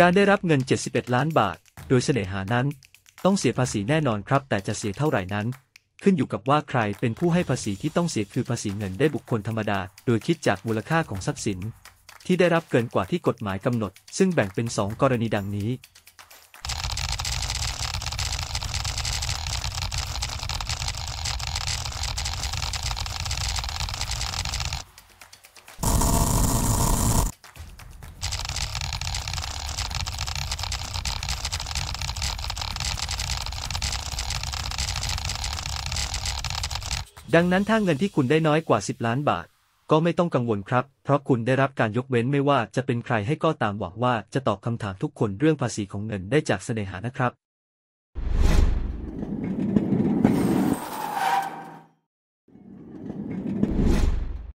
การได้รับเงิน 71 ล้านบาท โดยเสน่หานั้น ต้องเสียภาษีแน่นอนครับ แต่จะเสียเท่าไหร่นั้น ขึ้นอยู่กับว่าใครเป็นผู้ให้ภาษีที่ต้องเสีย คือภาษีเงินได้บุคคลธรรมดา โดยคิดจากมูลค่าของทรัพย์สิน ที่ได้รับเกินกว่าที่กฎหมายกำหนด ซึ่งแบ่งเป็น 2 กรณีดังนี้ดังนั้นถ้าเงินที่คุณได้น้อยกว่า 10 ล้านบาทก็ไม่ต้องกังวลครับ เพราะคุณได้รับการยกเว้นไม่ว่าจะเป็นใครให้ก็ตามหวังว่าจะตอบคำถามทุกคนเรื่องภาษีของเงินได้จากเสน่หานะครับ